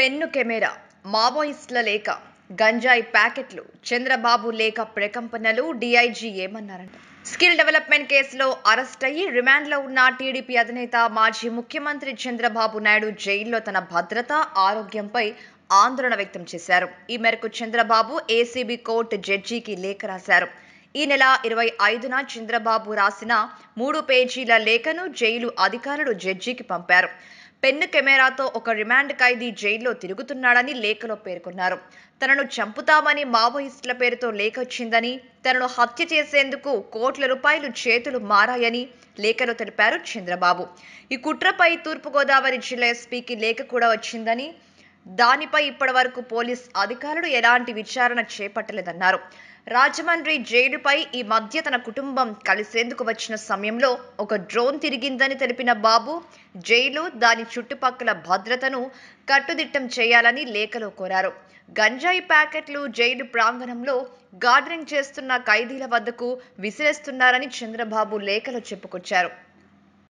pen camera మావోయిస్టుల లేక గంజాయి ప్యాకెట్లు చంద్రబాబు లేక ప్రకంపనలు డీఐజీ ఏమన్నారంట స్కిల్ డెవలప్మెంట్ కేసులో అరెస్ట్ అయ్యి రిమాండ్లో ఉన్న టీడీపీ అధినేత మాజీ ముఖ్యమంత్రి చంద్రబాబు నాయుడు జైల్లో తన భద్రత ఆరోగ్యంపై ఆందోళన వ్యక్తం చేశారు ఈ మేరకు చంద్రబాబు ఏసీబీ కోర్టు జడ్జికి లేఖ రాశారు ఈ నెల ఇరవై ఐదున చంద్రబాబు రాసిన మూడు పేజీల లేఖను జైలు అధికారులు జడ్జికి పంపారు పెన్ను కెమెరాతో ఒక రిమాండ్ ఖైదీ జైల్లో తిరుగుతున్నాడని లేఖలో పేర్కొన్నారు తనను చంపుతామని మావోయిస్టుల పేరుతో లేఖ వచ్చిందని తనను హత్య చేసేందుకు కోట్ల రూపాయలు చేతులు మారాయని లేఖలో తెలిపారు చంద్రబాబు ఈ కుట్రపై తూర్పుగోదావరి జిల్లా ఎస్పీకి లేఖ కూడా వచ్చిందని దానిపై ఇప్పటివరకు పోలీస్ అధికారులు ఎలాంటి విచారణ చేపట్టలేదన్నారు రాజమండ్రి జైలుపై ఈ మధ్య తన కుటుంబం కలిసేందుకు వచ్చిన సమయంలో ఒక డ్రోన్ తిరిగిందని తెలిపిన బాబు జైలు దాని చుట్టుపక్కల భద్రతను కట్టుదిట్టం చేయాలని లేఖలో కోరారు గంజాయి ప్యాకెట్లు జైలు ప్రాంగణంలో గార్డెనింగ్ చేస్తున్న ఖైదీల వద్దకు విసిరేస్తున్నారని చంద్రబాబు లేఖలో చెప్పుకొచ్చారు